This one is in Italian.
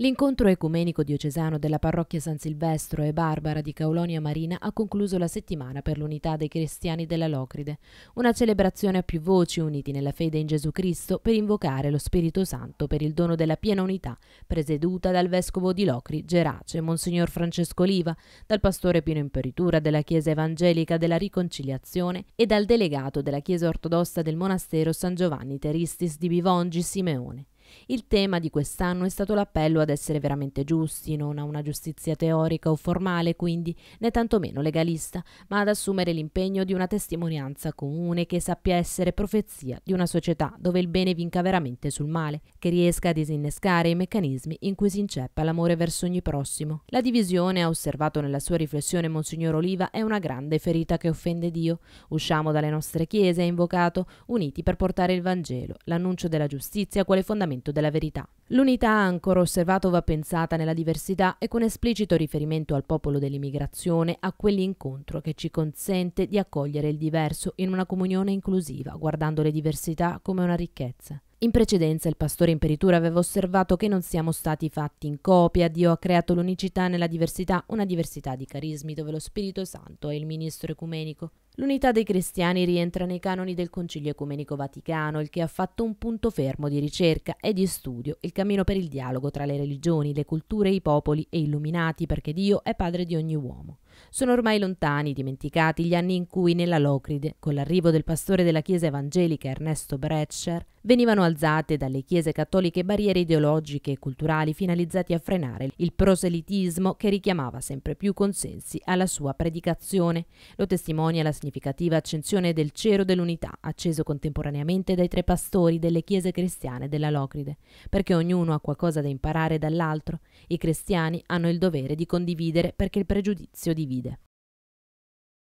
L'incontro ecumenico diocesano della parrocchia San Silvestro e Barbara di Caulonia Marina ha concluso la settimana per l'unità dei cristiani della Locride, una celebrazione a più voci uniti nella fede in Gesù Cristo per invocare lo Spirito Santo per il dono della piena unità, presieduta dal vescovo di Locri, Gerace, Monsignor Francesco Liva, dal pastore Pino Imperitura della Chiesa Evangelica della Riconciliazione e dal delegato della Chiesa Ortodossa del Monastero San Giovanni Teristis di Bivongi, Simeone. Il tema di quest'anno è stato l'appello ad essere veramente giusti, non a una giustizia teorica o formale, quindi, né tantomeno legalista, ma ad assumere l'impegno di una testimonianza comune che sappia essere profezia di una società dove il bene vinca veramente sul male, che riesca a disinnescare i meccanismi in cui si inceppa l'amore verso ogni prossimo. La divisione, ha osservato nella sua riflessione Monsignor Oliva, è una grande ferita che offende Dio. Usciamo dalle nostre chiese, ha invocato, uniti per portare il Vangelo, l'annuncio della giustizia quale fondamento riconoscimento della verità. L'unità, ancora osservato, va pensata nella diversità e con esplicito riferimento al popolo dell'immigrazione, a quell'incontro che ci consente di accogliere il diverso in una comunione inclusiva, guardando le diversità come una ricchezza. In precedenza il pastore in peritura aveva osservato che non siamo stati fatti in copia, Dio ha creato l'unicità nella diversità, una diversità di carismi dove lo Spirito Santo è il ministro ecumenico. L'unità dei cristiani rientra nei canoni del Concilio Ecumenico Vaticano, il che ha fatto un punto fermo di ricerca e di studio, il cammino per il dialogo tra le religioni, le culture, i popoli e illuminati perché Dio è padre di ogni uomo. Sono ormai lontani, dimenticati, gli anni in cui nella Locride, con l'arrivo del pastore della Chiesa evangelica Ernesto Breccia, venivano alzate dalle chiese cattoliche barriere ideologiche e culturali finalizzate a frenare il proselitismo che richiamava sempre più consensi alla sua predicazione. Lo testimonia la significativa accensione del cero dell'unità, acceso contemporaneamente dai tre pastori delle chiese cristiane della Locride, perché ognuno ha qualcosa da imparare dall'altro. I cristiani hanno il dovere di condividere perché il pregiudizio di condivide.